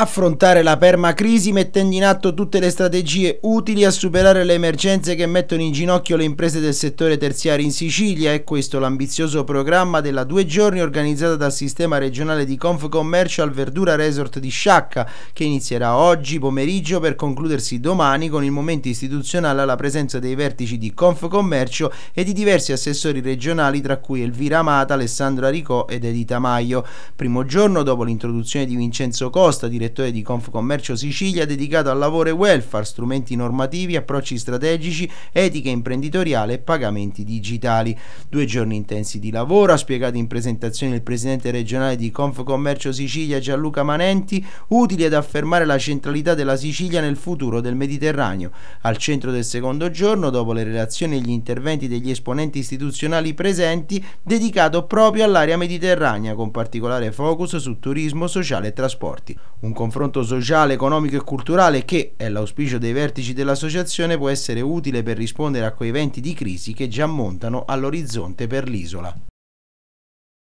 affrontare la permacrisi mettendo in atto tutte le strategie utili a superare le emergenze che mettono in ginocchio le imprese del settore terziario in Sicilia e questo l'ambizioso programma della due giorni organizzata dal sistema regionale di Confcommercio al Verdura Resort di Sciacca che inizierà oggi pomeriggio per concludersi domani con il momento istituzionale alla presenza dei vertici di Confcommercio e di diversi assessori regionali tra cui Elvira Amata, Alessandro Aricò ed Edita Maio. Primo giorno dopo l'introduzione di Vincenzo Costa, direttore direttore di Confcommercio Sicilia, dedicato al lavoro e welfare, strumenti normativi, approcci strategici, etica imprenditoriale e pagamenti digitali. Due giorni intensi di lavoro, ha spiegato in presentazione il presidente regionale di Confcommercio Sicilia Gianluca Manenti, utili ad affermare la centralità della Sicilia nel futuro del Mediterraneo. Al centro del secondo giorno, dopo le relazioni e gli interventi degli esponenti istituzionali presenti, dedicato proprio all'area mediterranea, con particolare focus su turismo, sociale e trasporti. Un confronto sociale, economico e culturale che, è l'auspicio dei vertici dell'associazione, può essere utile per rispondere a quei venti di crisi che già montano all'orizzonte per l'isola.